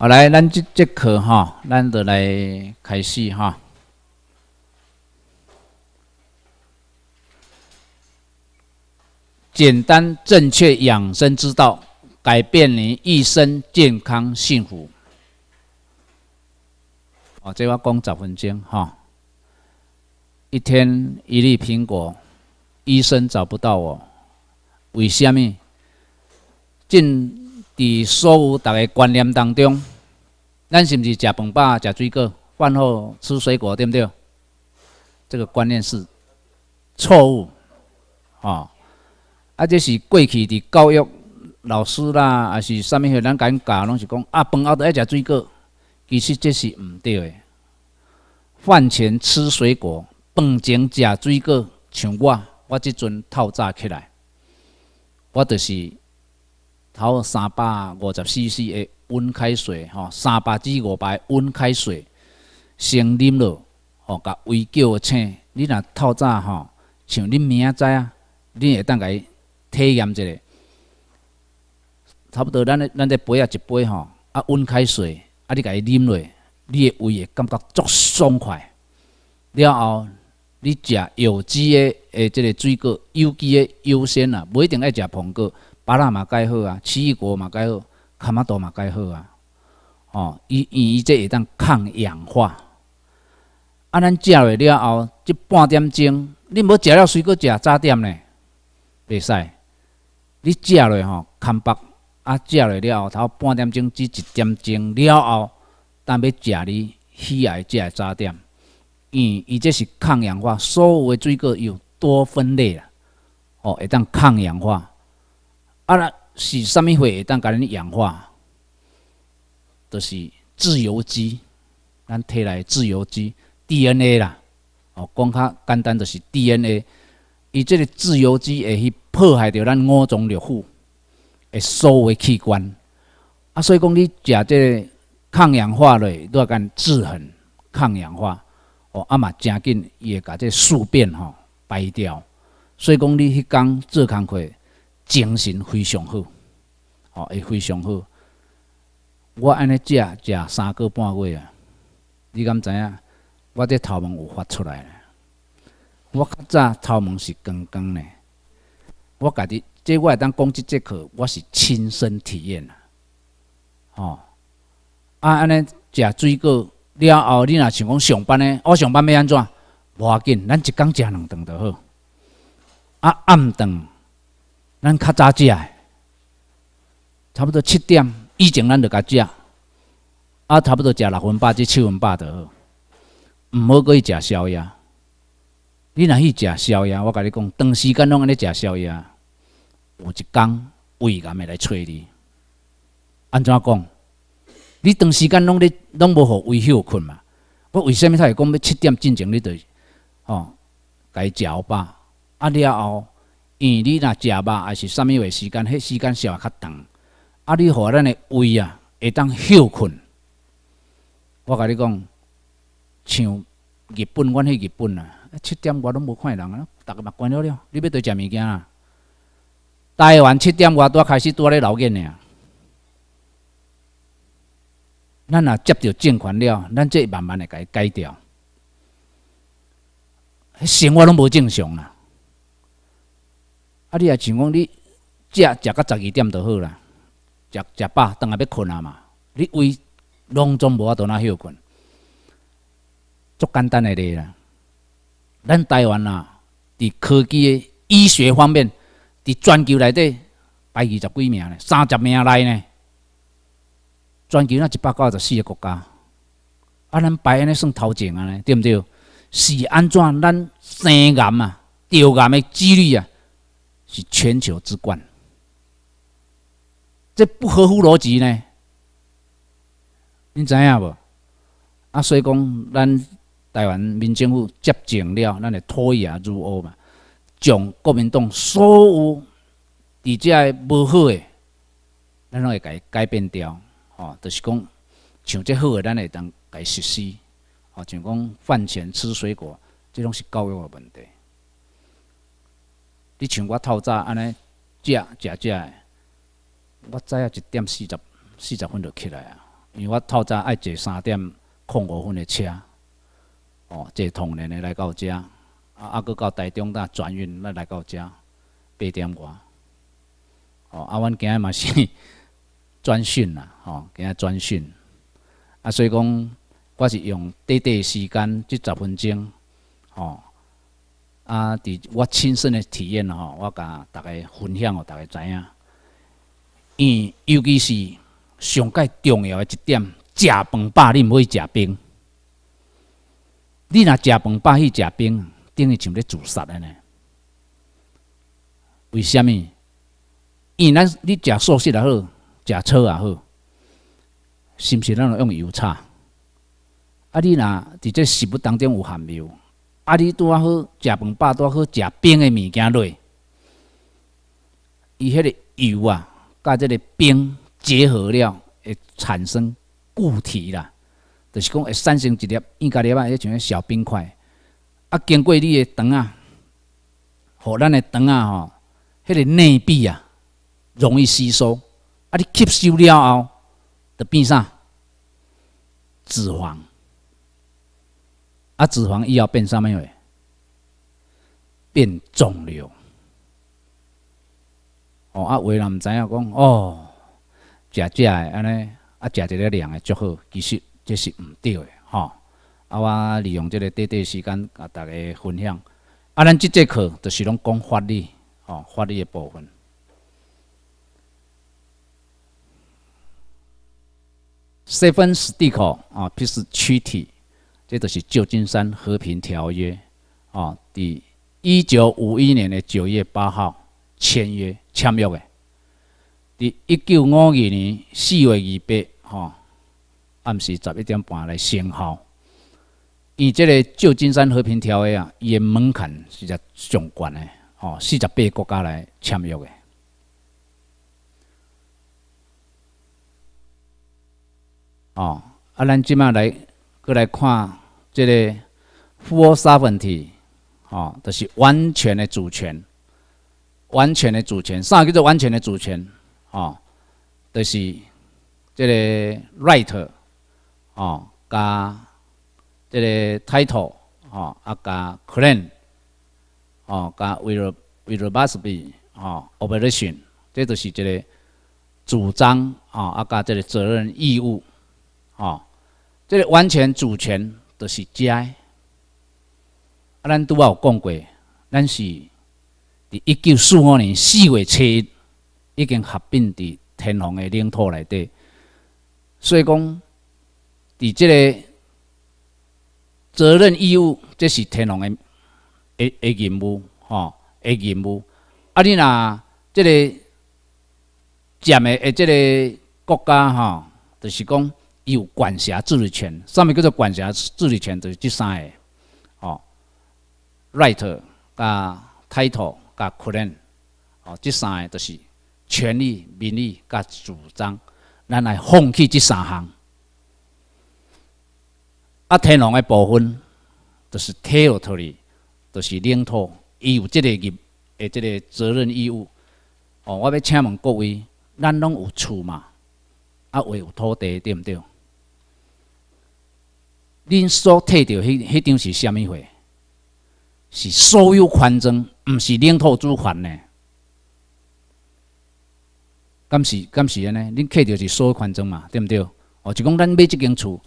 好，来，咱这节课哈，咱就来开始哈。简单正确养生之道，改变你一生健康幸福。哦，这话讲十分钟哈。一天一粒苹果，医生找不到我，为什么？尽伫所有大家观念当中。咱是毋是食饭饱食水果？饭后吃水果对毋对？这个观念是错误，吼！啊，这是过去伫教育老师啦，啊是啥物货咱教，拢是讲啊，饭后得爱食水果。其实这是毋对的。饭前吃水果，饭前食水果。像我，我即阵透早起来，我就是。头三百五十 CC 的温开水，吼，三百至五百温开水先啉落，吼，甲胃叫醒。你若透早吼，像你明仔载啊，你会当来体验一下。差不多，咱咧，咱再杯啊一杯吼，啊温开水，啊你家己啉落，你个胃会感觉足爽快。了后，你食有机个诶，即个水果，有机个优先啦，不一定爱食苹果。巴拿马解好啊，奇异果嘛解好，卡马多嘛解好啊。哦，伊伊伊即会当抗氧化。啊，咱食落了后，即半点钟，你无食了水果食早点呢？袂使。你食落吼，空饱啊，食落了后头半点钟至一点钟了后，但要食哩喜爱食的早点。嗯，伊这是抗氧化，所有水果有多酚类啊。哦，会当抗氧化。啊，是啥物货会当甲人氧化？就是自由基，咱摕来自由基 D N A 啦。哦，讲较简单，就是 D N A。伊即个自由基会去破坏着咱五脏六腑的所的器官。啊，所以讲你食即个抗氧化类，要讲制衡抗氧化，哦，啊嘛正紧伊会甲即个宿便吼排掉。所以讲你去讲做工课。精神非常好，哦，会非常好。我安尼食食三个半月啊，你敢知影？我这头毛有发出来了。我较早头毛是光光呢。我家己，即我来当讲即节课，我是亲身体验啦。哦，啊安尼食水果了后，你若想讲上班呢，我上班要安怎？无要紧，咱一工食两顿就好。啊，暗顿。咱较早食，诶，差不多七点以前，咱就该食。啊，差不多食六分饱至七分饱就好，唔好过去食宵夜。你若去食宵夜，我甲你讲，长时间拢安尼食宵夜，有一工胃癌咪来催你。安怎讲？你长时间拢咧拢无好胃休困嘛？我为什么才讲要七点进前你就，吼，该食吧。啊，了后。伊你若食肉还是甚物个时间？迄时间消化较长。啊！你互咱的胃啊会当休困。我甲你讲，像日本，阮迄日本啊，七点外拢无看人啊，逐个嘛关了了。你要倒食物件啊？台湾七点外拄啊开始拄啊咧劳健尔。咱啊接到政权了，咱即慢慢的改改掉。生活拢无正常啊。啊！你啊想讲，你食食到十二点就好啦，食食饱，当下要困啊嘛。你胃拢总无法度哪休困？足简单的。咧啦。咱台湾呐，伫科技、医学方面，伫全球内底排二十几名咧，三十名内呢。全球呐一百九十四个国家，啊，咱排安尼算头前啊咧，对毋对？是安怎？咱生癌啊、掉癌诶几率啊？是全球之冠，这不合乎逻辑呢？你知影无？啊，所以讲，咱台湾民政府接政了，咱就脱亚入欧嘛？将国民党所有底只无好的，咱拢会改改变掉。吼，就是讲，像这好的，咱会当改实施。吼，像讲饭前吃水果，这拢是教育的问题。你像我透早安尼食食食的，我早啊一点四十四十分就起来啊，因为我透早爱坐三点零五分的车，哦，坐通联的来到遮，啊啊，搁到台中大转运来来到遮八点外，哦啊，阮今日嘛是专训啦，吼，今日专训，啊，所以讲我是用短短时间即十分钟，吼。啊！伫我亲身的体验吼，我甲大家分享哦，大家知影。因尤其是上界重要的一点，食饭饱，你毋可食冰。你若食饭饱去食冰，等于像咧自杀的呢。为虾物？因咱你食素食也好，食草也好，是毋是咱用油炒？啊！你若伫这食物当中有含油。啊，你拄仔好，食饭、拄仔好，食冰的物件类，伊迄个油啊，甲即个冰结合了，会产生固体啦，就是讲会产生一粒，应该粒啊，迄种小冰块。啊，经过你的肠啊，互咱的肠啊吼，迄个内壁啊，容易吸收。啊，你吸收了后，就变成脂肪。啊，脂肪又要变啥物？喂，变肿瘤。哦，啊，为人毋知影讲，哦，食食的安尼，啊，食一个量的就好。其实这是毋对的吼。啊，我利用即个短短时间甲大家分享。啊，咱即节课就是拢讲法律，吼，法律的部分。Seven c i c l e 啊，是躯体。这就是旧金山和平条约，哦，第一九五一年的九月八号签约签约的。第一九五二年四月二八，吼，暗时十一点半来生效。伊这个旧金山和平条约啊，伊的门槛是在上悬的吼，四十八个国家来签约的。哦，啊，咱即卖来。来看，这个 f u l l sovereignty 哦，都是完全的主权，完全的主权，啥叫做完全的主权？哦，都是这个 right 哦，加这个 title 哦，啊加 claim 哦，加 will will must be 哦，operation，这都是这个主张哦，啊加这个责任义务哦。这完全主权都是家，咱拄仔有讲过，咱是伫一九四五年四月七已经合并伫天皇的领土内底，所以讲，伫即个责任义务，这是天皇的的的任务，吼，的任务。啊，你若即个占的即个国家，吼，就是讲。有管辖治理权，上面叫做管辖治理权，就是这三个，哦，right、啊、title、啊、c l r e n t 哦，这三个就是权利、名义、甲主张，咱来放弃这三项。啊，天龙的部分，就是 territory，就是领土，伊有这个义，诶，这个责任义务。哦，我要请问各位，咱拢有厝嘛？啊，话有土地，对毋对？恁所摕着迄迄张是虾物货？是所有权证，毋是领土主权呢？敢是敢是安尼？恁摕着是所有权证嘛？对毋对？哦，就讲咱买即间厝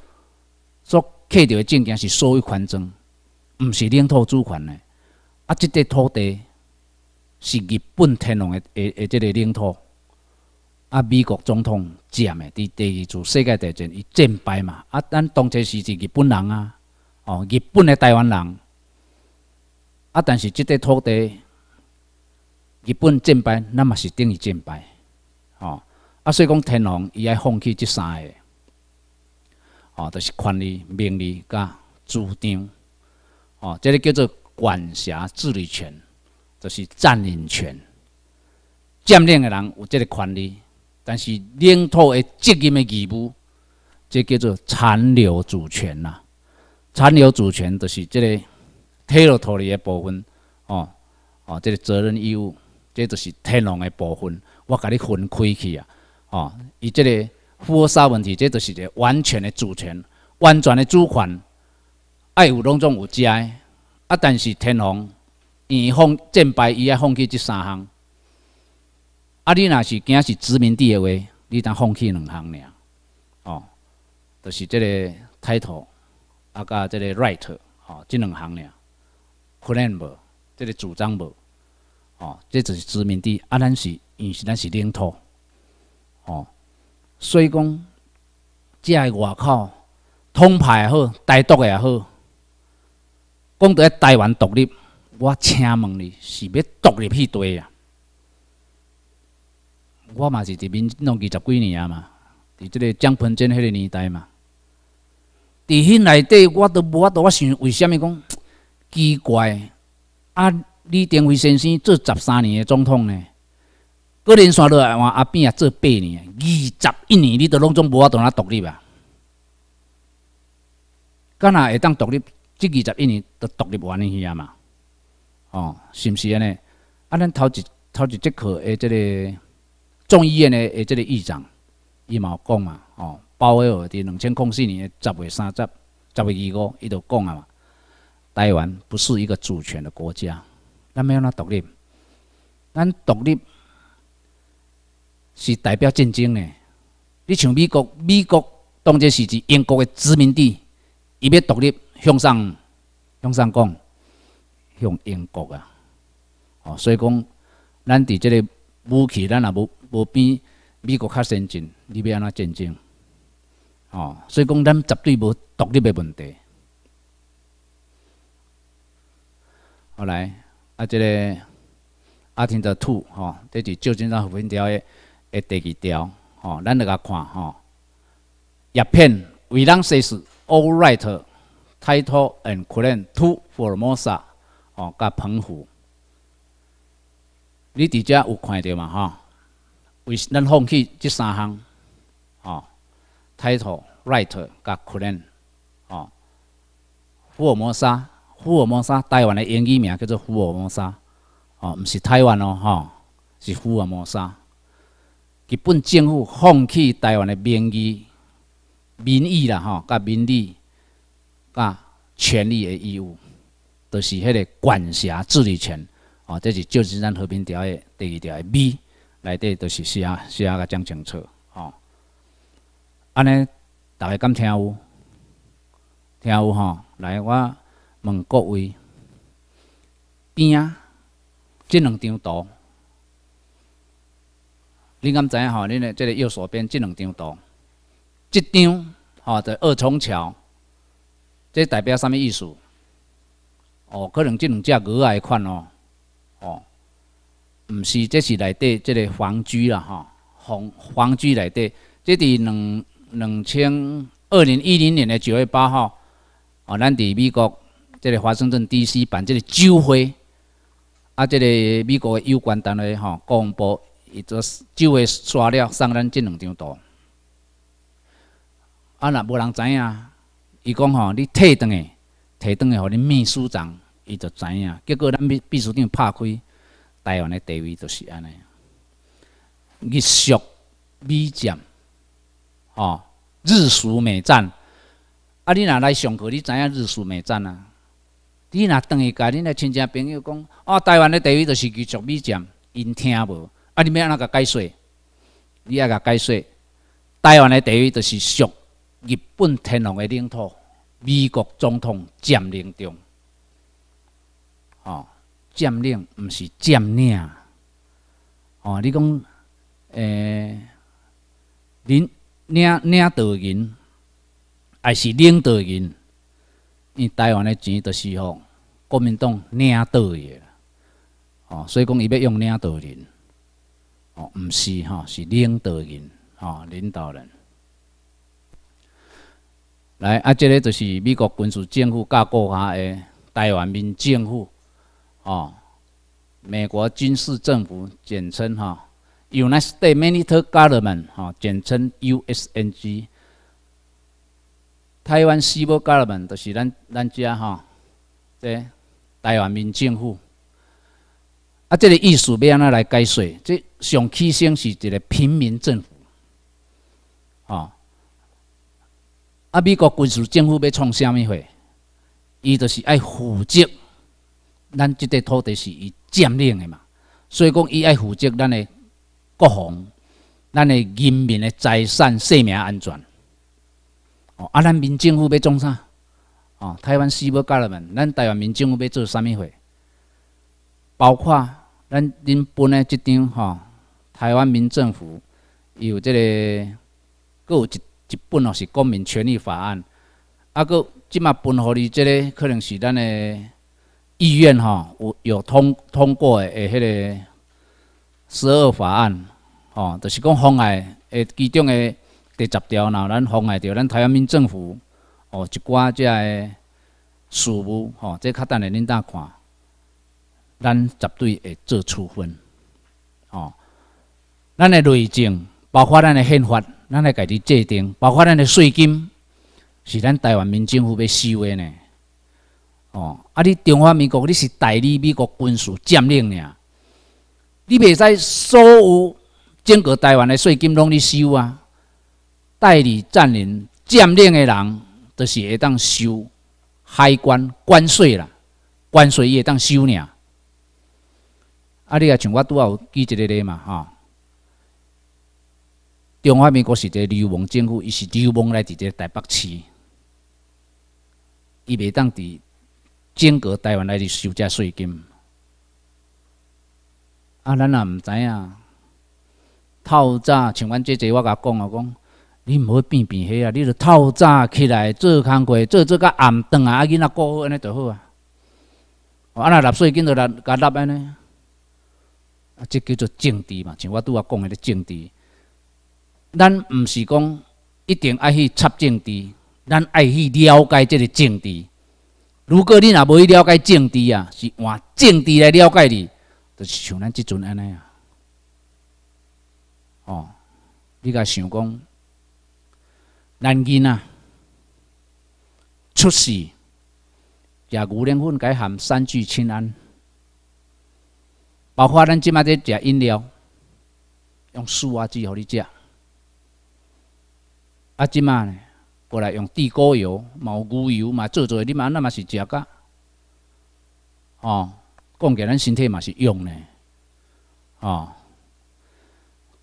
所摕的证件是所有权证，毋是领土主权呢？啊，即块土地是日本天皇的的的即个领土。啊！美国总统占的，伫第二次世界大战伊战败嘛。啊，咱当初是是日本人啊，哦，日本的台湾人。啊，但是即块土地，日本战败，咱嘛是等于战败。哦，啊，所以讲天皇伊爱放弃即三个，哦，就是权利、名利甲主张。哦，即个叫做管辖治理权，就是占领权。占领的人，有即个权利。但是领土的责任的义务，这叫做残留主权呐。残留主权就是这个退了土的部分，哦哦，这个责任义务，这就是天皇的部分，我给你分开去啊，哦，以这个火沙问题，这就是个完全的主权，完全的主权，爱有拢总有加，啊，但是天皇，伊放战败，伊爱放弃这三项。啊，你若是今是殖民地的话，你当放弃两项尔。哦，就是即个 title，啊甲即个 right，哦，即两项尔。c l a i m 无，即个主张无，哦，这就是殖民地，啊咱是，以前咱是领土，哦，所以讲，个外口通派也好，台独也好，讲到台湾独立，我请问你是要独立几多啊？我嘛是伫民，弄二十几年啊嘛，伫即个蒋鹏政迄个年代嘛。伫迄内底，我都无法度。我想，为虾物讲奇怪？啊，李登辉先生做十三年的总统呢，高凌山落来换阿扁也做八年，二十一年你都拢总无法度呾独立吧？敢若会当独立？即二十一年都独立无安尼啊嘛？哦，是毋是安尼？啊，咱头一头一节课诶，即个。众议院的这个议长，伊嘛讲嘛，哦，鲍威尔伫两千零四年十月三十、十月二五，伊就讲啊嘛，台湾不是一个主权的国家，咱没有那独立，咱独立是代表战争呢。你像美国，美国当这时是英国的殖民地，伊要独立，向上向上讲向英国啊，哦，所以讲咱伫这个武器，咱也无。无比美国较先进，你要安怎战争？哦，所以讲咱绝对无独立的问题。后来啊，这个阿听着 two，吼，这是旧金山胡滨调的的第二条，吼，咱来甲看，吼。Japan, we don't s a l l right, title and current t o for m o s a 哦，甲澎湖，你伫只有看到嘛，哈？为咱放弃这三项？吼，title、right、甲 colon，吼，福尔摩沙，福尔摩沙，台湾的英语名叫做福尔摩沙，吼，毋是台湾哦，吼，是福尔摩沙。基本政府放弃台湾的民意、民意啦，吼，甲民意、甲权利的义务，都是迄个管辖治理权。哦，这是《旧金山和平条约》第二条，B 的。内底就是写写个讲清楚，吼，安尼大家敢听有？听有吼？来，我问各位，边啊？即两张图，恁敢知影吼？恁的即个右手边即两张图，即张吼在二重桥，即代表啥物意思？哦，可能即两只鱼来看哦，哦。毋是，这是内底，即个皇居啦，吼，皇皇居内底，即伫两两千二零一零年的九月八号，哦，咱伫美国，即个华盛顿 D.C. 办即个酒会，啊，即个美国的有关单位，吼公布，伊就酒会刷了，送咱即两张图。啊，若无人知影，伊讲吼，你退转去，退转去，互你秘书长，伊就知影。结果咱秘秘书长拍开。台湾的地位就是安尼，日俗美占，哦，日俗美占。啊，你若来上课，你知影日俗美占啊？你若当一家，你那亲戚朋友讲，哦，台湾的地位就是日俗美占，因听无，啊，你要安怎甲解说？你爱个解释，台湾的地位就是属日本天皇的领土，美国总统占领中，哦。占领毋是占领，哦，你讲诶，领领领导人，还是领导人？因台湾诶钱都是互国民党领导诶，哦，所以讲伊要用领导人，哦，毋是哦，是领导人，哦，领导人。来啊，这个就是美国军事政府架构下诶台湾民政府。哦，美国军事政府，简称哈，United m i n i t a r Government，哈，简称 USNG。台湾 Civil Government 就是咱咱家哈，对，台湾民政府。啊，这个意思要安怎来解释？这上起先是一个平民政府，哦。啊，美国军事政府要创什么会？伊就是爱负责。咱这块土地是伊占领的嘛，所以讲伊爱负责咱的国防，咱的人民的财产、生命安全。哦，啊，咱民政府要做啥？哦，台湾西部家了嘛？咱台湾民政府要做啥物货？包括咱恁本的这张吼，台湾民政府有这个，佮有一一本哦，是《公民权利法案》，啊，佮即嘛分互你即个可能是咱的。意愿哈有有通通过诶，迄个十二法案，吼，就是讲妨碍诶其中诶第十条，然后咱妨碍着咱台湾民政府，哦，一寡遮诶事务，吼，即较等下恁搭看，咱绝对会做处分，吼，咱诶内政包括咱诶宪法，咱的家己制定，包括咱诶税金，是咱台湾民政府要收诶呢。哦，啊！你中华民国你是代理美国军事占领呀？你袂使所有整个台湾的税金拢你收啊？代理占领占领的人，就是会当收海关关税啦，关税伊会当收了。啊！你啊，像我拄好记一个例嘛，哈！中华民国是一个流氓政府，伊是流氓来直接台北市，伊袂当伫。整个台湾来去收只税金，啊，咱也毋知影。透早像阮姐姐，我甲讲啊，讲你毋好变变黑啊，你著透早起来做工课，做做到暗顿啊，啊囡仔过好安尼著好啊。啊，若纳税金都来加纳安尼，啊，即叫做政治嘛，像我拄下讲迄个政治。咱毋是讲一定爱去插政治，咱爱去了解即个政治。如果你也无去了解政治啊，是换政治来了解你，就是像咱即阵安尼啊。哦，你甲想讲，人伊呐，出事食牛奶粉该含三聚氰胺，包括咱即马在食饮料，用苏化剂互你食，啊，即马呢？过来用地沟油、毛牛油嘛做做，你嘛那嘛是吃噶，讲起给咱身体嘛是用的哦，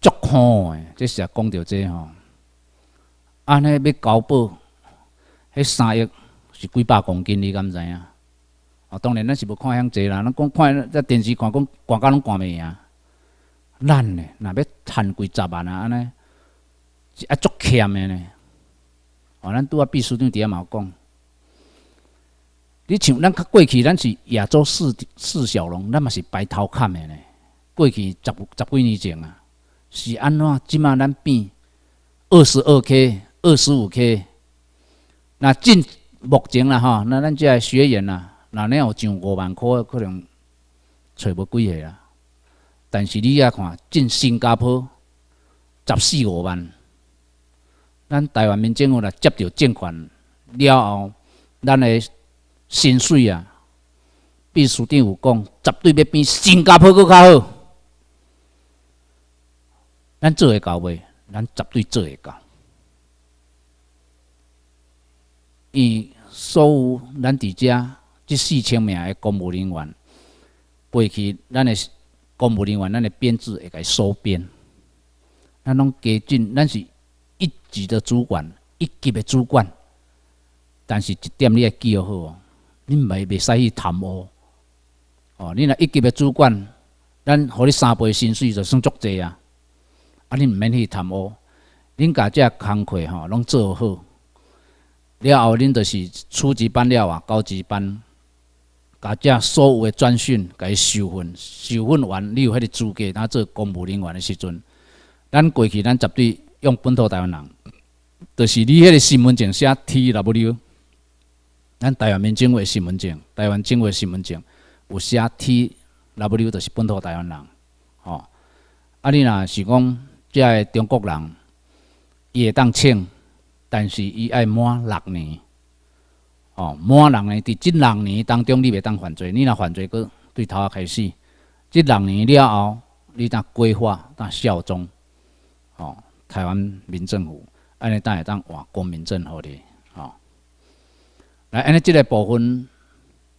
足好诶！这是讲着这吼，安尼要交保，迄三亿是几百公斤，你敢知影？哦，当然咱是无看向济啦，咱讲看在电视看，讲看家拢看袂赢，咱呢，若要趁几十万啊，安尼是啊足欠的呢。哦，咱拄啊，秘书长伫遐嘛讲，你像咱较过去，咱是亚洲四四小龙，咱嘛是白头堪的呢。过去十十几年前啊，是安怎？即马咱变二十二 K、二十五 K，那进目前啦吼，那咱这学员呐，那你要上五万块，可能揣无几个啦。但是你也看进新加坡，十四五万。咱台湾民政府来接到政权了后，咱的薪水啊，秘书长有讲，绝对要比新加坡搁较好。咱做会到袂？咱绝对做会到。伊所有咱伫遮即四千名的公务人员，过去咱的公务人员，咱的编制会甲伊缩编，咱拢加进，咱是。级的主管，一级的主管，但是一点你要记好哦。你袂袂使去贪污哦。你若一级的主管，咱予你三倍薪水就算足济啊。啊，你毋免去贪污，恁家只工课吼拢做好。了后，恁就是初级班了啊，高级班，家只所有的专训，家去修分，修分完，你有迄个资格，拿做公务人员的时阵，咱过去咱绝对用本土台湾人。就是你迄个身份证写 T W，咱台湾民政府身份证，台湾政府身份证有写 T W，就是本土台湾人。哦，啊，你若是讲遮个中国人，伊会当请，但是伊爱满六年，哦，满六年伫即六年当中，你袂当犯罪，你若犯罪，阁对头啊开始。即六年了后，你当规划、当效忠，哦，台湾民政府。安尼，才会当哇，公民正好的吼。来，安尼即个部分，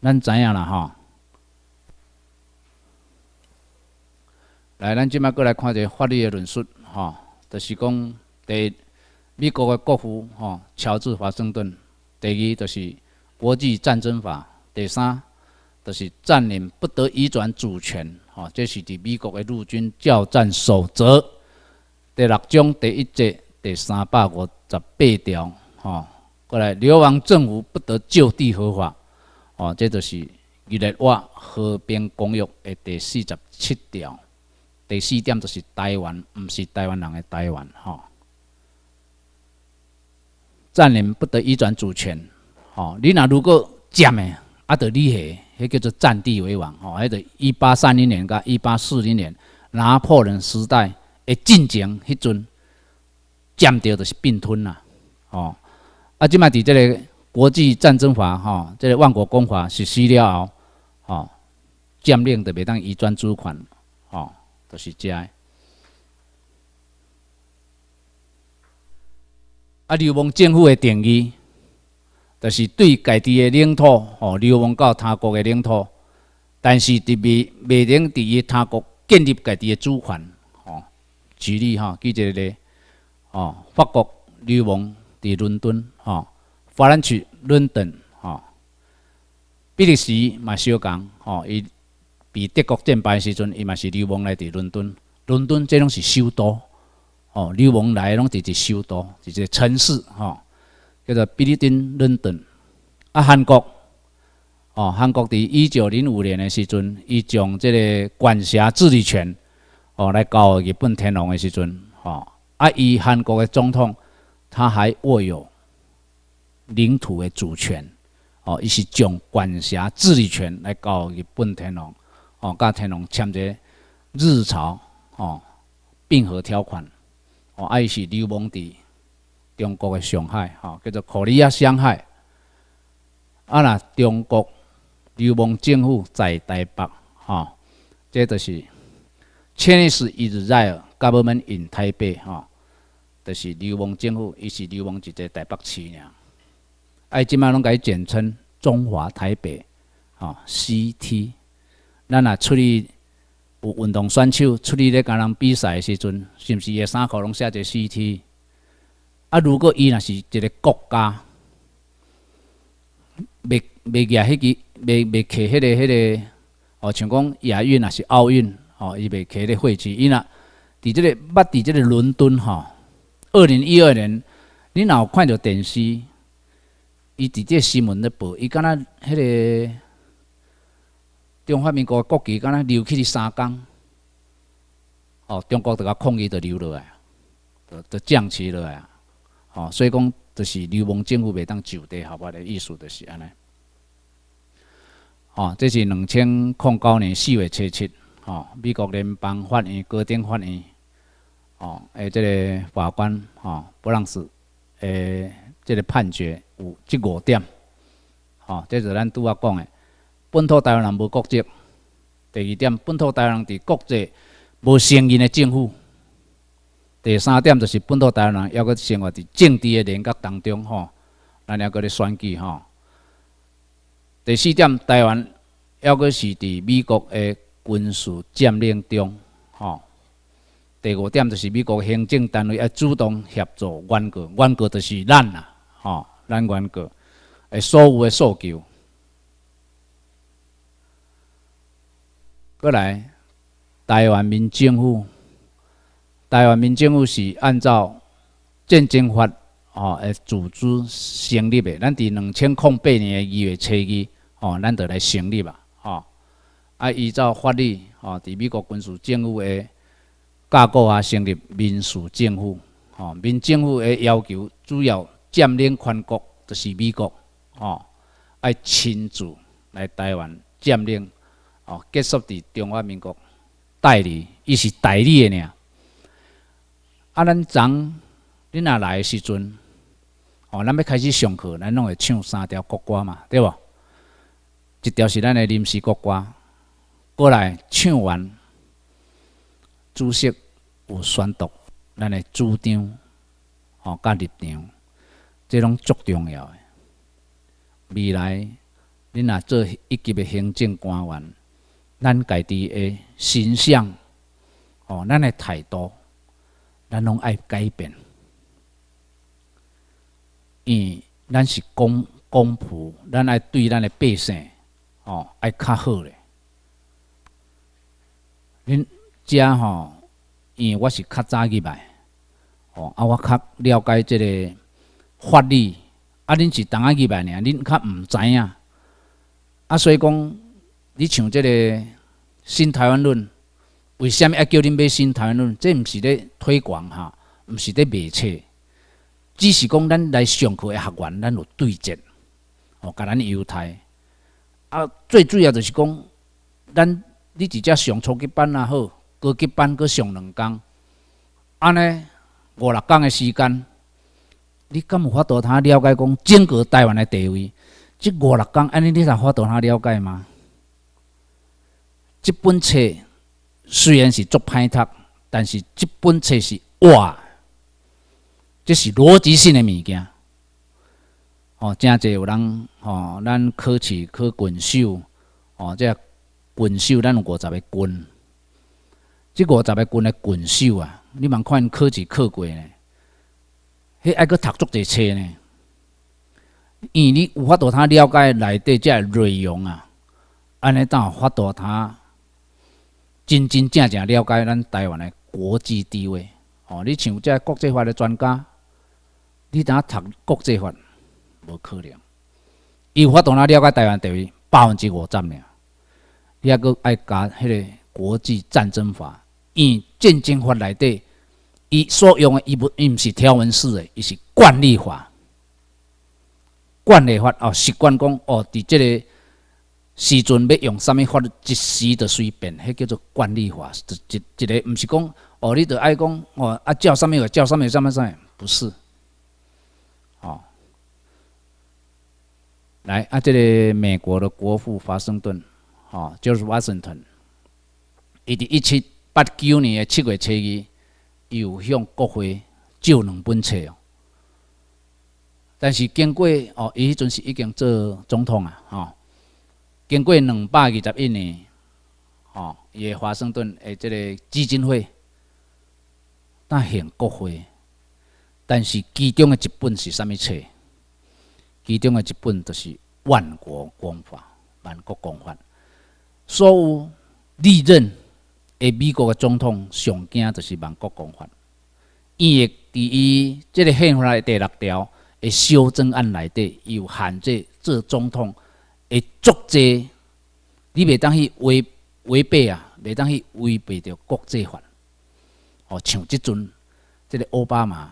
咱知影啦吼。来，咱即摆过来看一个法律的论述吼，就是讲，第一，美国的国父吼，乔治华盛顿；第二，就是国际战争法；第三，就是占领不得移转主权吼，这是伫美国的陆军交战守则第六章第一节。第三百五十八条，吼，过来，流亡政府不得就地合法，哦，这就是日内瓦和平公约的第四十七条。第四点就是台湾，毋是台湾人的台湾，吼，占领不得移转主权，哦，你若如果占的，啊，得厉害，迄叫做占地为王，吼，迄得一八三零年到一八四零年拿破仑时代诶进程迄阵。占着就是并吞啦，哦，啊！即卖伫即个国际战争法，吼，即个万国公法实施了后哦，占领就袂当移转主权，哦，就是遮。啊，流亡政府的定义，就是对家己的领土，哦，流亡到他国的领土，但是，伫未未能伫伊他国建立家己的主权，哦，举例吼，举一个例。哦，法国女王在伦敦。哦，法兰西伦敦。哦，比利时嘛，小讲。哦，伊比德国战败时阵，伊嘛是女王来伫伦敦。伦敦这拢是首都。哦，女王来拢伫伫首都，就是城市。哦，叫做比利时伦敦。啊，韩国。哦，韩国伫一九零五年诶时阵，伊将这个管辖治理权，哦，来交日本天皇诶时阵。哦。啊！伊韩国的总统，他还握有领土的主权，哦，伊是将管辖治理权来交日本天皇，哦，甲天皇签者日朝哦并和条款，哦，爱是流氓地中国的上海，哦，叫做克里亚上海，啊那中国流氓政府在台北，哦，这就是 Chinese Israel government in Taipei 哈。就是流氓政府，伊是流氓一个台北市尔。啊，即摆拢改简称中华台北，吼，CT。咱若出去有运动选手出去咧甲人比赛的时阵，是毋是个衫裤拢写一个 CT？啊，如果伊若是一个国家，袂袂举迄个，袂袂摕迄个迄个，哦，像讲亚运啊是奥运，哦，伊袂摕咧火炬，伊若伫即个，捌伫即个伦敦，吼。二零一二年，你老看着电视，伊直接新闻咧报，伊敢若迄个中华民国国旗，讲那流去三江，哦，中国这个抗议就流落来，就就降旗落来，哦，所以讲就是流氓政府袂当就地，好吧？的意思就是安尼。哦，这是两千零九年四月七七，哦，美国联邦法院高等法院。哦，诶，这个法官，吼，不朗是，诶，这个判决有即五点，吼，这是咱拄仔讲的，本土台湾人无国籍。第二点，本土台湾人伫国际无承认诶政府。第三点就是本土台湾人要阁生活伫政治诶联合当中，吼，咱要佮咧选举，吼。第四点，台湾要阁是伫美国诶军事占领中，吼。第五点就是美国行政单位要主动协助原告，原告就是咱啦，吼，咱原告的所有的诉求。过来，台湾民政府，台湾民政府是按照《建政法》哦的组织成立的。咱伫两千零八年的二月初一，哦，咱就来成立吧，吼，啊，依照法律，哦，伫美国军事政府的。架构啊，成立民属政府，哦，民政府的要求主要占领全国就是美国，哦，爱亲自来台湾占领，哦，结束伫中华民国代理，伊是代理的呢。啊，咱昨恁若来诶时阵，哦，咱要开始上课，咱拢会唱三条国歌嘛，对无？一条是咱诶临时国歌，过来唱完，主席。有选读，咱的主张、哦、甲立场，这拢足重要的。未来，恁若做一级的行政官员，咱家己的形象、哦，咱的态度，咱拢爱改变。伊咱是公公仆，咱爱对咱的百姓，哦，爱较好咧。恁遮吼？因为我是较早去白，哦，啊，我较了解即个法律，啊，恁是当下去白呢，恁较毋知影，啊，所以讲，你像即个新台湾论，为什么要叫恁买新台湾论？这毋是咧推广哈，毋是咧卖册，只是讲咱来上课的学员，咱有对接，哦，甲咱犹太，啊，最主要就是讲，咱你直接上初级班也好。高级班阁上两工，安尼五六公的时间，你敢有法度他了解讲整个台湾的地位？即五六公安尼，你有法度他了解吗？即本册虽然是作歹读，但是即本册是哇，即是逻辑性的物件。哦，真侪有人哦，咱考试去滚修哦，即滚修咱有五十个棍。即五十个军的军修啊，你茫看考试考过呢，迄还阁读足侪册呢，因你有法度他了解内底这内容啊，安尼当有法度他真真正正了解咱台湾的国际地位。哦，你像这国际法的专家，你当读国际法，无可能，伊有法度哪了解台湾地位百分之五十尔，你还阁爱加迄个。国际战争法，以战争法内底，伊所用的伊不，伊毋是条文式的，伊是惯例法。惯例法哦，习惯讲哦，伫即个时阵要用啥物法律，一时的随便，迄叫做惯例法，是一一个，毋是讲哦，你著爱讲哦，啊叫啥物话叫啥物啥物啥物，不是。哦，来啊，这个美国的国父华盛顿，哦，就是华盛顿。伊伫一七八九年诶七月七日，有向国会借两本册哦。但是经过哦，伊迄阵是已经做总统啊，吼。经过两百二十一年，吼，伊诶华盛顿诶即个基金会，但向国会，但是其中的一本是啥物册？其中的一本就是《万国公法》，《万国公法》，所有利润。诶，美国嘅总统上惊就是万国公法，伊会伫伊即个宪法第六条诶修正案内底，有限制做总统嘅作者，你袂当去违违背啊，袂当去违背着国际法。哦，像即阵，即个奥巴马，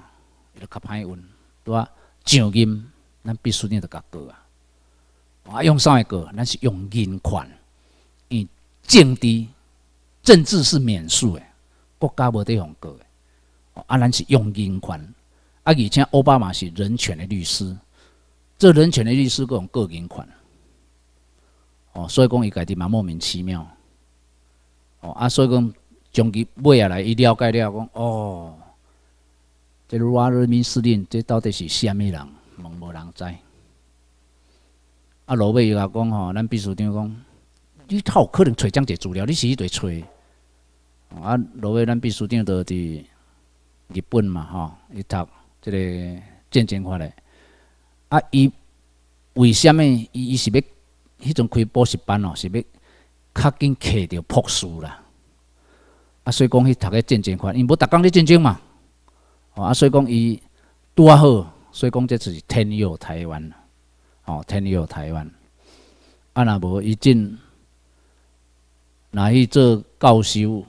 一个较歹运，拄啊，上金咱必须得着搞高啊，我用啥个高？咱是用人权，伊政治。政治是免税的，国家无得用个，阿咱是用银权，啊而且奥巴马是人权的律师，这人权的律师各用个人权。哦所以讲伊家己嘛莫名其妙，哦啊所以讲将伊买下来伊了解了讲哦，这瓦人民司令这到底是虾米人？问无人知，啊罗贝伊阿讲吼，咱秘书长讲，你好可能找将介石资料，你是去对找？啊！落尾咱秘书长都伫日本嘛，吼伊读即个战争法嘞。啊，伊为什物伊伊是要迄种开补习班哦？是要较紧摕着朴书啦。啊，所以讲伊读个战争法，因无逐工伫战争嘛。啊，所以讲伊拄啊好，所以讲这是天佑台湾，哦，天佑台湾。啊，若无伊进，若去做教授。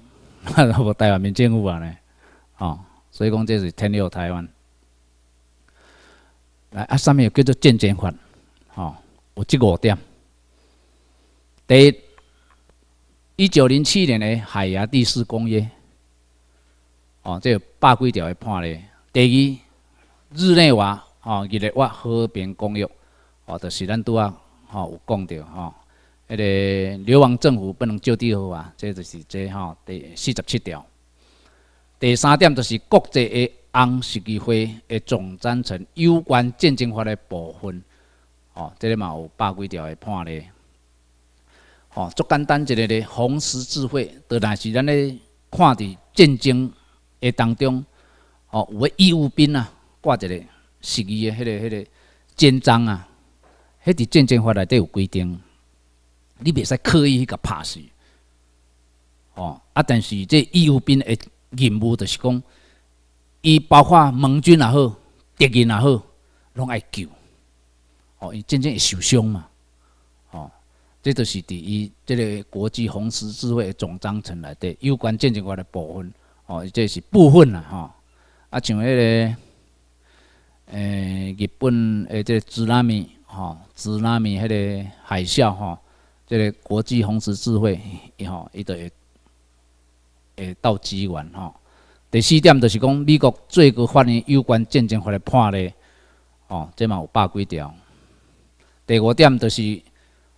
哈，台湾面政服啊呢，哦，所以讲这是天佑台湾。来啊，上面有叫做《建交法》，哦，有这个点？第一，一九零七年的海牙第四公约》，哦，这个百几条的判例。第一，《日内瓦》哦，日内瓦和平公约》，哦，就是咱拄啊，哦，有讲到哦。迄个流亡政府不能照地合法，这就是即吼第四十七条。第三点就是国际的红十字会个总章程有关战争法的部分，哦，这里嘛有百几条的判例。哦，足简单一个呢，红十字会在咱是咱个看伫战争的当中，哦，有个义务兵啊，挂一个十字的迄个迄个肩章啊，迄伫战争法内底有规定。你袂使刻意去个拍死，吼啊！但是这义务兵的任务就是讲，伊包括盟军也好，敌人也好，拢爱救，吼伊真正受伤嘛，吼。这都是伫伊即个国际红十字会总章程内底有关战争外的部分，哦，这是部分啦，吼。啊，像迄个，诶，日本诶，即个那然灾吼，自然灾迄个海啸，吼。即个国际红十字会吼，伊就会会到支援吼。第四点就是讲美国最高法院有关战争法的判例，哦，即嘛有百几条。第五点就是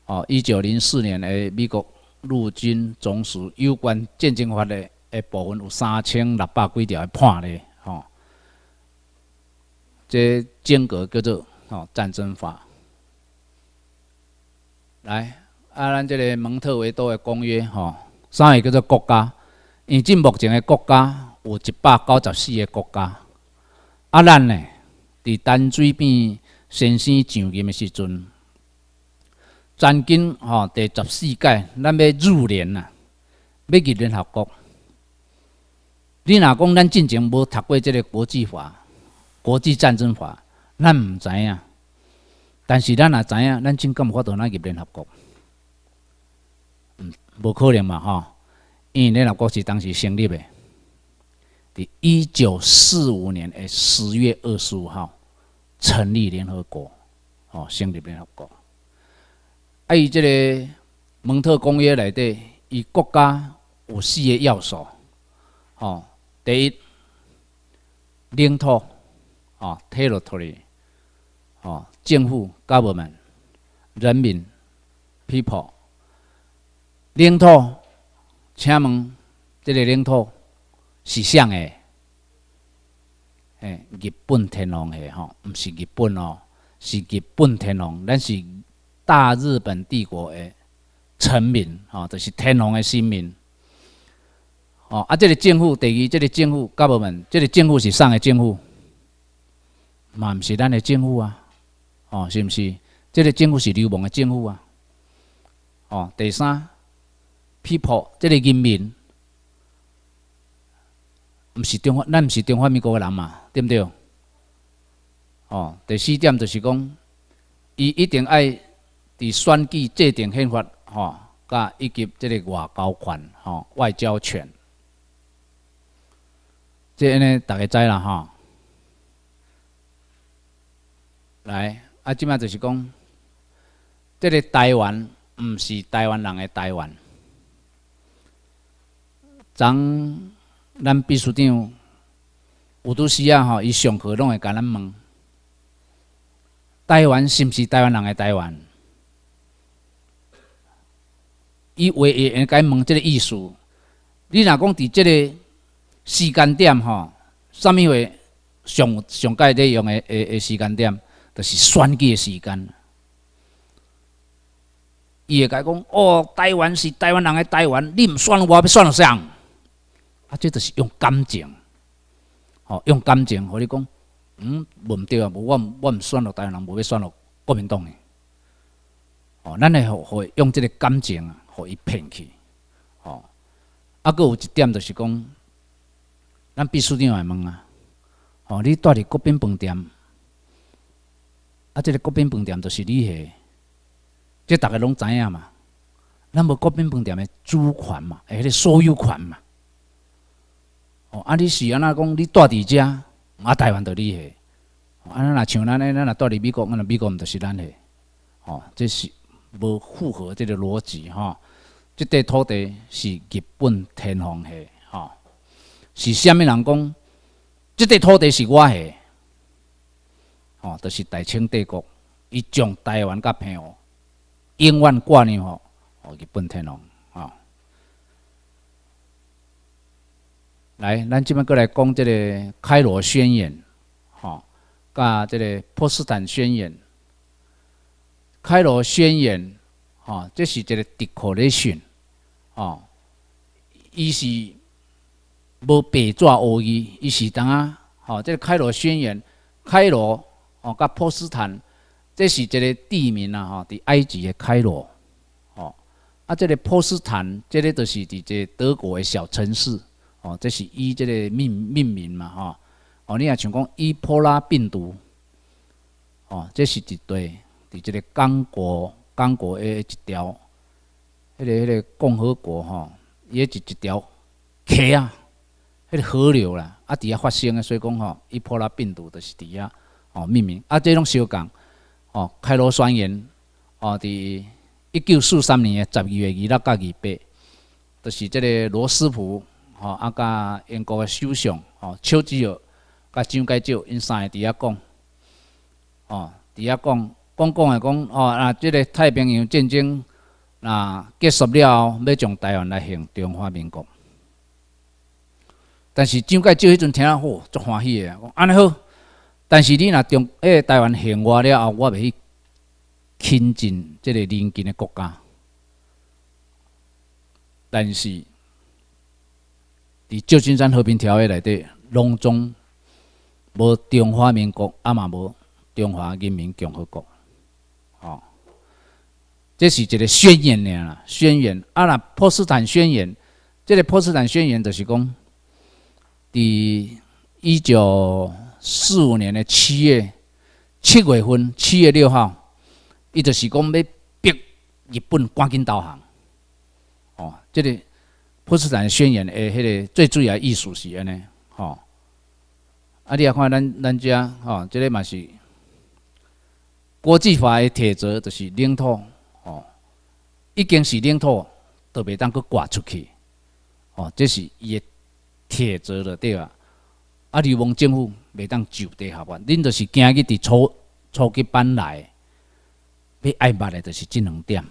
哦，一九零四年的美国陆军总署有关战争法的诶部分有三千六百几条的判例吼。即间隔叫做吼战争法。来。啊！咱即个《蒙特维多的公约》吼，啥个叫做国家？以至目前的国家有一百九十四个国家。啊，咱呢，伫淡水边先生上任的时阵，曾经吼第十四届咱要入联啊，要入联合国。你若讲咱进前无读过即个国际法、国际战争法，咱毋知影。但是咱也知影，咱真敢发到咱入联合国？无可能嘛，吼，因为联合国是当时成立的，伫一九四五年诶十月二十五号成立联合国，吼，成立联合国。啊，伊即个蒙特公约内底，伊国家有四个要素，吼，第一领土，哦，territory，哦，政府 government，人民 people。领土，请问这个领土是谁的？哎，日本天皇的吼，不是日本哦，是日本天皇，咱是大日本帝国的臣民哦，就是天皇的臣民。哦，啊，这个政府，第二，这个政府各部门，这个政府是谁的政府？嘛，不是咱的政府啊，哦，是毋是？这个政府是流氓的政府啊，哦，第三。People，即个人民，毋是中华，咱毋是中华民国个人嘛？对毋对？哦，第四点就是讲，伊一定爱伫选举制定宪法，吼，甲以及即个外交权，吼，外交权，即个呢大家知啦，吼。来，啊，即嘛就是讲，即个台湾毋是台湾人的台湾。咱咱秘书长有拄时啊吼，伊上课拢会甲咱问，台湾是毋是台湾人的台湾？伊话会解问即个意思？你若讲伫即个时间点吼，啥物话上上界这用的的的时间点，就是选举的时间。伊会伊讲，哦，台湾是台湾人的台湾，你毋选我，要选谁？啊，这就是用感情，吼，用感情，和你讲，嗯，无毋对啊，无我，我毋选咯，台湾人无要选咯，国民党诶哦，咱互互用即个感情啊，互伊骗去，哦，啊佫有一点就是讲，咱必须另外问啊，哦，你住伫国宾饭店，啊，即个国宾饭店就是你诶，即大家拢知影嘛，咱无国宾饭店诶主权嘛，诶，迄个所有权嘛。哦，啊！你是安那讲你住伫遮，啊，台湾都你诶。啊，若像咱咧，咱若住伫美国，咱美国毋就是咱诶？哦，这是无符合这个逻辑吼。即块土地是日本天皇诶，吼，是虾物人讲？即块土地是我诶，吼，就是大清帝国，伊将台湾甲平湖永远挂念吼，哦，日本天皇。来，咱今摆过来讲这个开罗宣言，吼，甲这个波斯坦宣言。开罗宣言，吼，这是一个 declaration，哦，伊是无白纸黑字，伊是当啊，吼，这个开罗宣言，开罗，哦，甲波斯坦，这是一个地名啊，吼，伫埃及的开罗，哦，啊，这个波斯坦，这个就是伫一个德国的小城市。哦，这是以这个命命名嘛，吼、哦，你也像讲伊波拉病毒，哦，这是一对，伫这个刚果，刚果诶一条迄个迄个共和国，哈，伊是一条溪啊，迄个河流啦，啊伫遐发生诶，所以讲，吼，伊波拉病毒就是伫遐哦，命名。啊，这种小共，哦，开罗宣言，哦，伫一九四三年诶十二月二十六二八，就是这个罗斯福。哦，啊，甲英国个首相，哦，丘吉尔，甲蒋介石，因三个伫遐讲，哦，伫遐讲，讲讲个讲，哦，啊，即个太平洋战争，啊，结束了后，要从台湾来还中华民国。但是蒋介石迄阵听，哦，足欢喜个，讲安尼好。但是你若中，诶，台湾还我了后，我袂去亲近即个邻近个国家。但是伫旧金山和平条约内底，拢中无中华民国，也嘛无中华人民共和国，吼，这是一个宣言啦，宣言。啊啦，波斯坦宣言，这个波斯坦宣言就是讲，伫一九四五年的七月七月份，七月六号，伊就是讲要逼日本赶紧投降，哦，这个。波士顿宣言诶，迄个最主要意思是安尼，吼！啊，你啊看咱咱遮，吼，即个嘛是国际法诶铁则，就是领土，吼，已经是领土，都未当去挂出去，吼，这是伊诶铁则了对啊！阿你政府袂当就地合法，恁就是今日伫初初级班内，你爱捌诶，就是即两点，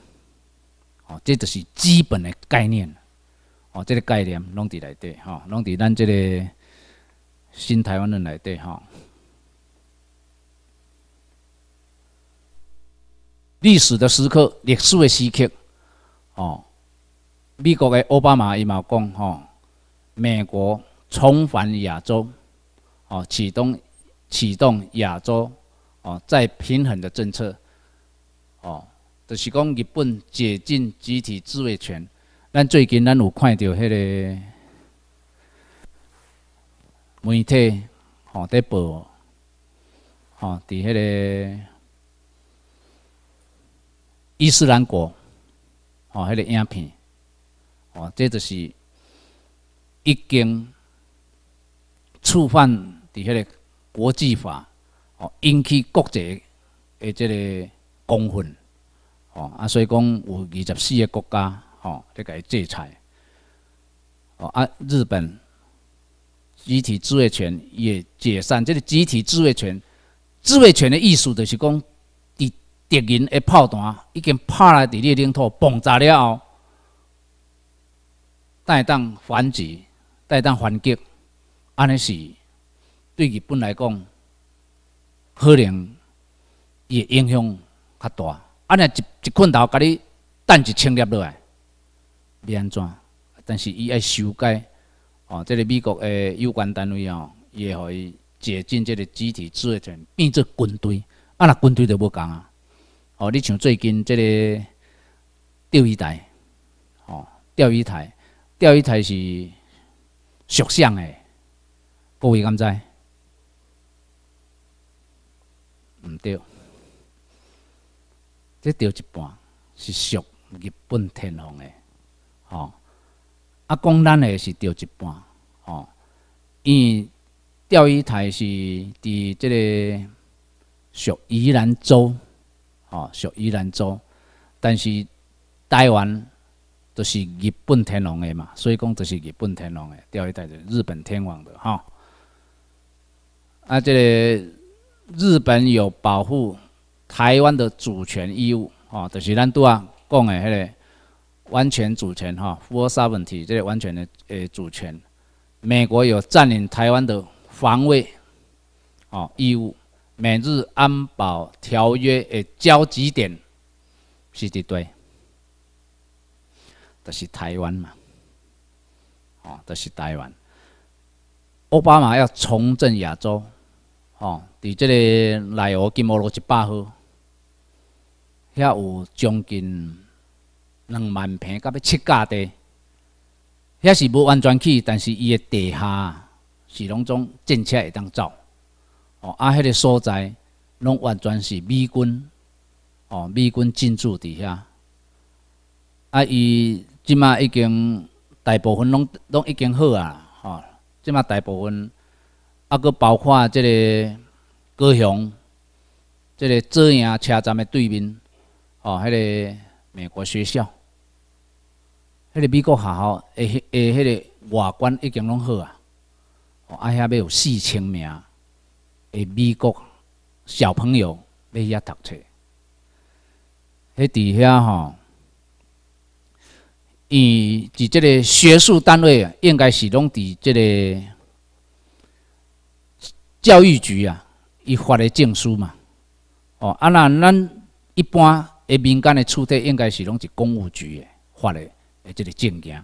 吼，这都是基本诶概念。哦，这个概念拢伫内底吼，拢伫咱这个新台湾人内底吼。历史的时刻，历史的时刻。哦，美国的奥巴马伊嘛讲吼，美国重返亚洲，哦，启动启动亚洲，哦，再平衡的政策。哦，就是讲日本解禁集体自卫权。咱最近咱有看到迄个媒体吼在报，吼伫迄个伊斯兰国，吼迄个影片，吼这就是已经触犯伫迄个国际法，哦引起国际诶即个公愤，哦啊所以讲有二十四个国家。哦，你个制裁哦！啊，日本集体自卫权也解散，这个集体自卫权。自卫权的意思就是讲，敌敌人的炮弹已经拍来伫的领土，爆炸了后，带动反击，带动反击。安尼是对日本来讲，可能也影响较大。安尼一一拳头把你弹一侵略落来。要安怎？但是伊爱修改哦，即个美国的有关单位哦，也会解禁即个集体自卫权，变做军队。啊，若军队就无共啊！哦，你像最近即个钓鱼台，哦，钓鱼台，钓鱼台是属相的，各位敢知？毋对，即钓一半是属日本天皇的。哦，啊，讲咱诶是钓一半，哦，因钓鱼台是伫这个属宜兰州，哦属宜兰州，但是台湾都是日本天皇的嘛，所以讲都是日本天皇的钓鱼台是日本天皇的哈，啊，这个日本有保护台湾的主权义务，哦，就是咱拄啊讲的迄个。完全主权，哈，乌沙问题，这个完全的，呃主权。美国有占领台湾的防卫，哦，义务。美日安保条约，诶，交集点，是第对，就是台湾嘛，哦，就是台湾。奥巴马要重振亚洲，哦，伫这个奈何金毛路一巴号，遐有将近。两万坪，到要七价地，遐是无完全区，但是伊个地下是拢总建确会当走。哦，啊，迄个所在拢完全是美军，哦，美军进驻底下。啊，伊即马已经大部分拢拢已经好啊，哦，即马大部分，啊，佮包括这个高雄，这个遮阳车站的对面，哦，迄个美国学校。迄个美国学校，欸，迄个外观已经拢好啊！啊，遐要有四千名的美国小朋友要遐读册。迄伫遐吼，伊伫即个学术单位啊，应该是拢伫即个教育局啊，伊发的证书嘛。哦，啊那咱一般诶民间的厝题应该是拢是公务局诶发的。诶，即个证件，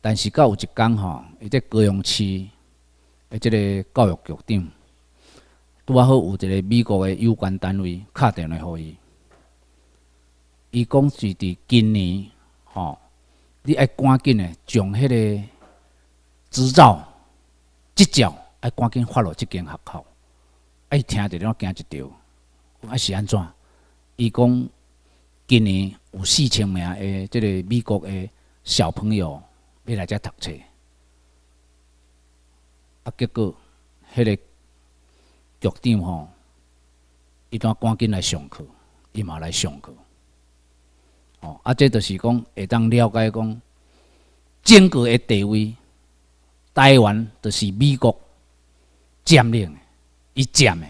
但是到有一天吼，伊在高雄市诶，即个教育局长，拄啊好有一个美国诶有关单位敲电话给伊，伊讲是伫今年吼，你爱赶紧诶，将迄个执照执照爱赶紧发落即间学校，哎，听着了，我惊一跳，阿是安怎？伊讲。今年有四千名的即个美国的小朋友来这家读册，啊，结果，迄个局长吼，拄旦赶紧来上课，伊嘛来上课，哦，啊，这就是讲，会当了解讲，中国的地位，台湾就是美国占领，一占的。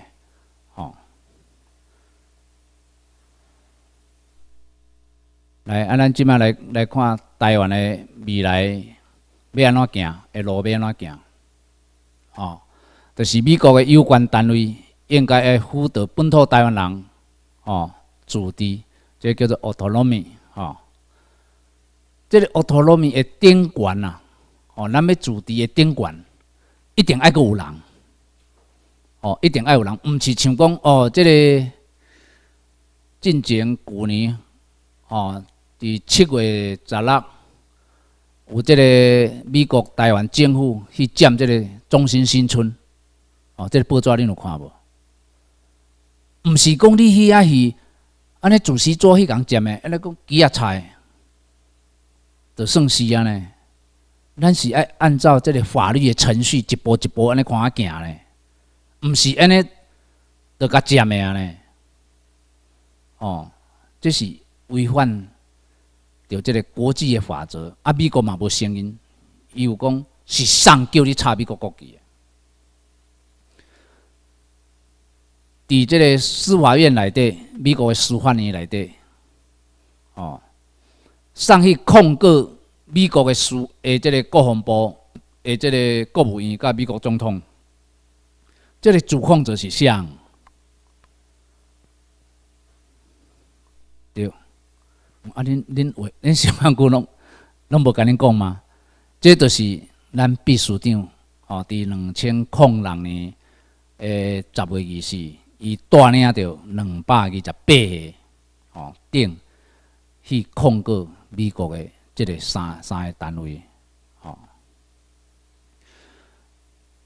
来，啊！咱即卖来来看台湾的未来要安怎行，的路要安怎行？哦，就是美国的有关单位应该会辅导本土台湾人哦，主治，即叫做 autonomy。哦，即个 autonomy 的监管呐，哦，咱要主治的顶管一定爱有人，哦，一定爱有人，唔是像讲哦，即个进前旧年，哦。伫七月十六，有即个美国台湾政府去占即个中心新村哦。这个报纸恁有看无？毋是讲你去啊去，安尼主席做去讲占的，安尼讲几啊菜，着算是安尼。咱是爱按照即个法律的程序，一步一步安尼看我行呢。毋是安尼，着佮占的安尼。哦，这是违反。有这个国际的法则，啊，美国嘛无声音，有讲是上叫你插美国国旗的，在这个司法院内底，美国的司法院内底，哦，上去控告美国的司，诶，这个国防部，诶，这个国务院，甲美国总统，这个主控者是谁？啊，恁恁话恁新闻股拢拢无甲恁讲吗？即著是咱秘书长哦，伫两千零人呢，诶，十月二四，伊带领着两百二十八个哦，顶去控告美国诶，即个三三个单位哦。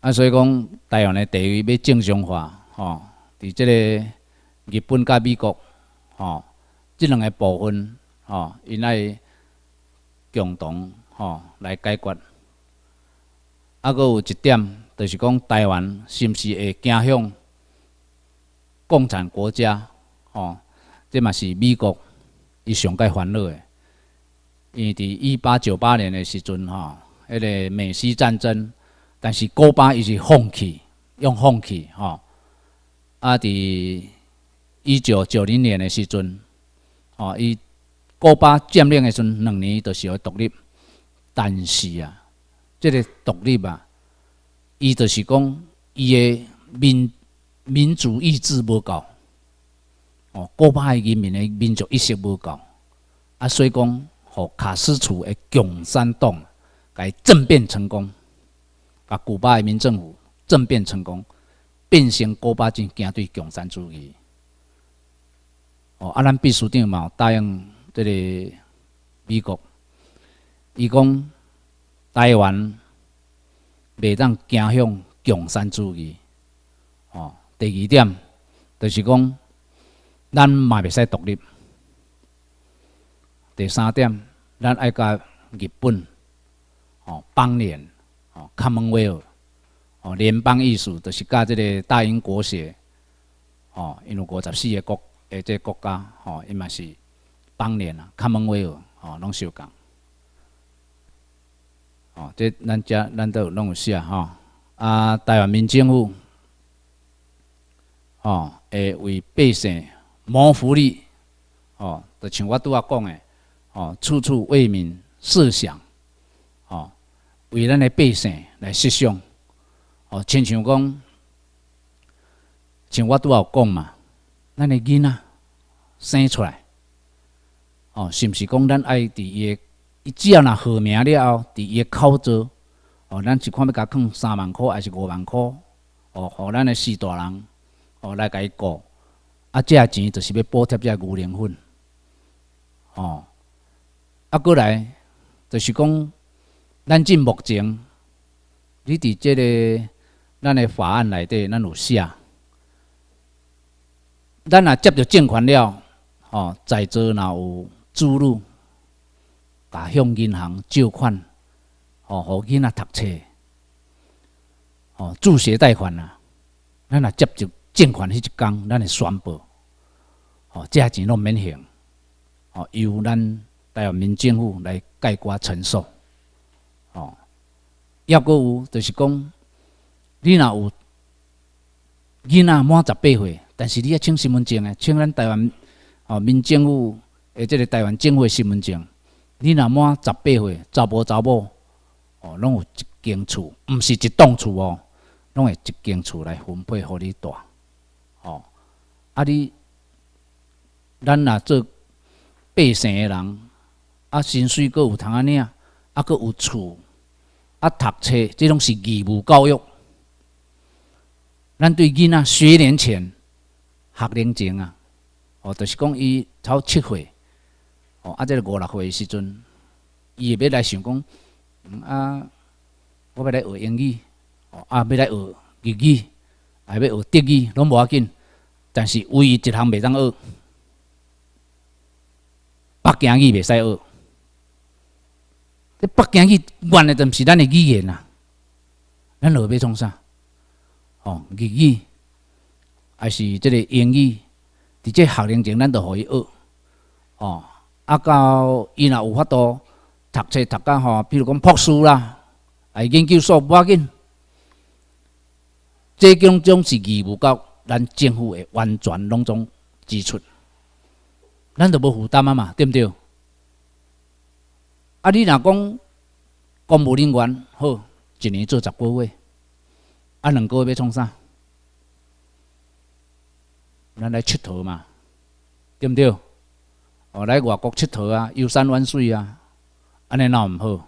啊，所以讲台湾诶地位要正常化哦，伫即个日本甲美国哦，即两个部分。哦，因来共同哦来解决，啊，佫有一点就是讲台湾是毋是会走向共产国家？哦，这嘛是美国伊上该烦恼诶。伊伫一八九八年诶时阵，吼，迄个美西战争，但是古巴伊是放弃，用放弃，吼。啊，伫一九九零年诶时阵，哦，伊。古巴占领的时阵，两年就是要独立，但是啊，即个独立啊，伊就是讲伊的民民族意志无够，哦，古巴人民的民族意识无够，啊，所以讲，互卡斯特的共产党，个政变成功，啊，古巴的民政府政变成功，变成古巴就惊对共产主义。哦，啊，咱秘书长嘛，答应。这个美国，伊讲台湾袂当走向共产主义。哦，第二点就是讲咱嘛袂使独立。第三点，咱爱甲日本、哦、邦联、哦、Commonwealth 哦、联邦意思，就是甲这个大英国协。哦，因为五十四个国，或者国家，哦，伊嘛是。当年啊，卡门威尔哦，拢有讲哦，即咱遮咱都有弄过事哦。吼啊，台湾民政府哦，会为百姓谋福利哦，就像我拄仔讲诶哦，处处为民设想哦，为咱诶百姓来设想哦，亲像讲像我拄仔讲嘛，咱诶囡仔生出来。哦，是毋是讲咱爱伫个？伊只要若核名了，伫个口照哦，咱就看要甲放三万块还是五万块哦？互咱的四大人哦来伊顾啊，这钱就是要补贴这牛奶粉哦。啊，过来就是讲，咱进目前，你伫即个咱的法案内底咱有写，咱若接着借款了哦，在做若有？注入，甲向银行借款，哦，互囡仔读册，哦，助学贷款啊，咱若接就借款迄一工，咱会宣布，哦，价钱拢免行，哦，由咱台湾民政府来盖瓜承受，哦，也过有就是讲，你若有囡仔满十八岁，但是你要请身份证个，请咱台湾哦，民政府。诶，即个台湾政府诶新闻证，你若满十八岁，查甫查某哦，拢有一间厝，毋是一栋厝哦，拢会一间厝来分配互你住。哦，啊你咱若做百姓诶人，啊薪水阁有通安尼啊，啊佫有厝，啊读册，即拢是义务教育。咱对囡仔学龄前、学龄前啊，哦，就是讲伊超七岁。哦，啊，即个五六岁时阵，伊会要来想讲，啊，我要来学英语，哦，啊，要来学日语，啊，要学德语，拢无要紧。但是唯一一项未当学，北京语未使学。这北京语原来就是咱的语言啊，咱落尾从啥？哦，日语，还是即个英语，伫这学龄前，咱都互伊学，哦。啊，到伊若有法度读册读啊吼，比如讲博士啦，啊，研究学无要紧，这种种是义务到咱政府的完全拢种支出，咱都无负担啊嘛，对毋对？啊，你若讲公务员好，一年做十个位，啊，两个月要创啥？咱来佚佗嘛，对毋对？哦，来外国佚佗啊，游山玩水啊，安尼哪毋好。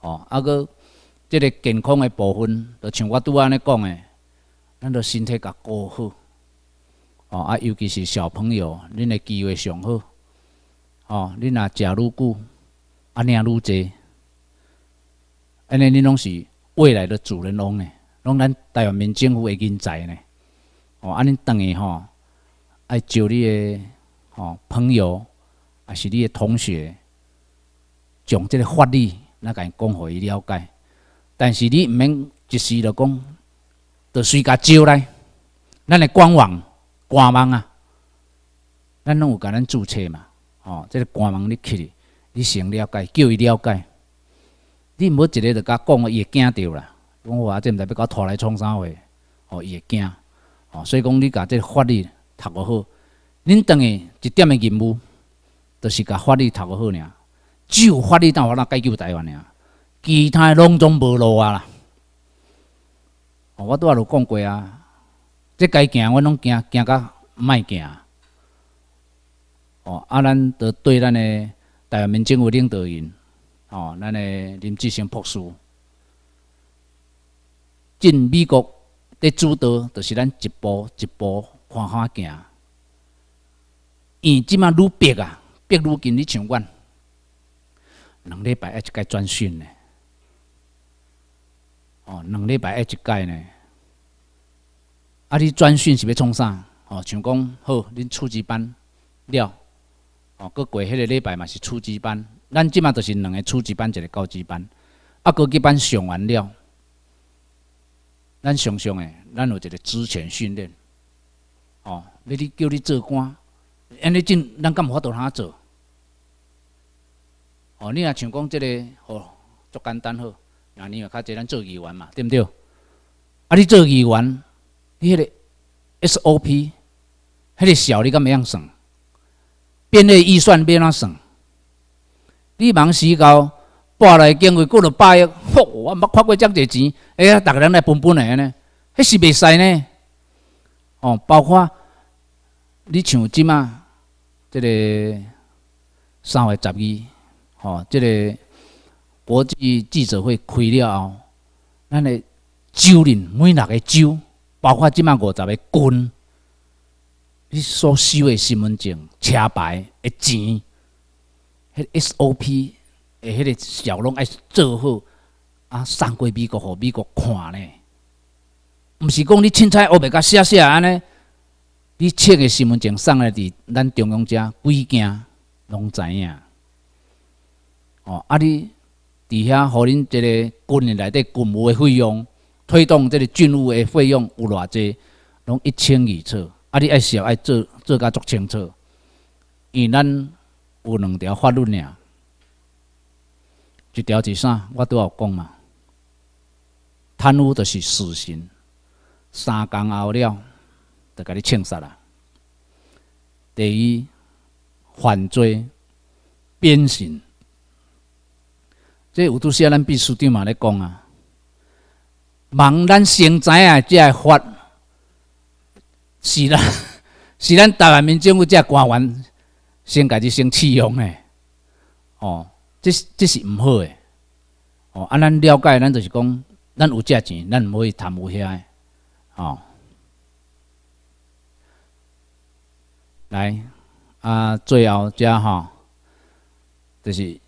哦，啊个，即个健康诶部分，着像我拄安尼讲诶，咱着身体较顾好。哦，啊，尤其是小朋友，恁诶机会上好。哦，恁若食愈久，啊念愈侪，安尼恁拢是未来的主人翁呢，拢咱台湾民政府的人才呢。哦，安尼当然吼，爱招你诶。哦，朋友，还是你的同学，将即个法律甲伊讲互伊了解，但是你毋免一时就讲，就随家招来。咱的官网、官网啊，咱拢有甲咱注册嘛。哦，即个官网你去，你先了解，叫伊了解。你唔一日就甲讲，伊会惊着啦。我话即毋知要甲拖来创啥话，哦，伊会惊。哦，所以讲你甲个法律读唔好。恁当下一点的任务，就是甲法律读个好尔，只有法律才能解救台湾尔，其他拢总无路啊！哦，我拄仔就讲过啊，即该行我拢行，行到爱行。哦，啊咱着对咱的台湾民政有领导人，哦，咱的林志成博士进美国的主导，就是咱一步一步缓缓行。伊即嘛愈逼啊，逼愈紧，你像阮两礼拜一只转训呢？哦，两礼拜一只呢？啊，你转训是要创啥？哦，像讲好恁初级班了，哦，过过迄个礼拜嘛是初级班，咱即嘛就是两个初级班一个高级班，啊，高级班上完了，咱想想诶，咱有一个之前训练，哦，欲你叫你做官。安尼种，咱敢无法度哪做？哦，你若像讲这个，哦，足简单好，安尼咪较侪咱做议员嘛，对毋对？啊，你做议员，你迄个 SOP，迄个小你敢乜样算？编个预算要安怎算？你茫死到搬来经费过了八月，吼，我捌看过遮侪钱，哎呀，逐个人来分分的安尼，迄是袂使呢？哦，包括你像即嘛。这个三月十一，吼，这个国际记者会开了后，咱个州内每六个州，包括今满五十个军，你所收的身份证、车牌的钱，迄 SOP，诶，迄个小龙爱做好，啊，送过美国和美国看呢。毋是讲你凊彩黑白甲写写安尼。你切个新闻证送来，伫咱中央遮，几件拢知影。哦，啊你伫遐，和恁即个军内底军务的费用，推动即个军务的费用有偌济，拢一千二上。啊，你爱写爱做，做加足清楚。因咱有两条法律尔，一条是啥？我拄有讲嘛，贪污就是死刑，三公奥了。就甲你清杀啦！第一，犯罪、变性，即有都时啊，咱秘书长嘛咧讲啊，望咱先知啊，才会发，是啦，是咱台湾民府只官员，先家己先启用诶，哦，这是这是唔好诶，哦，啊，咱了解，咱就是讲，咱有只钱，咱唔会贪污遐诶，哦。来啊，最后加哈，就是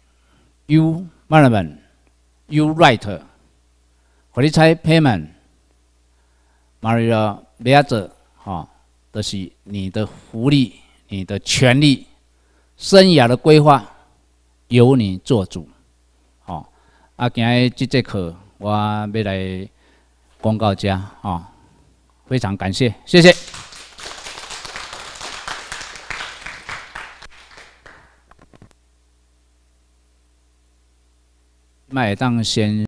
you management, you w r i t h t 福利彩 payment, Maria, b e t t e 哈，都是你的福利，你的权利，生涯的规划由你做主，哈，啊，今日这节课我要来公告加啊，非常感谢谢谢。麦当先。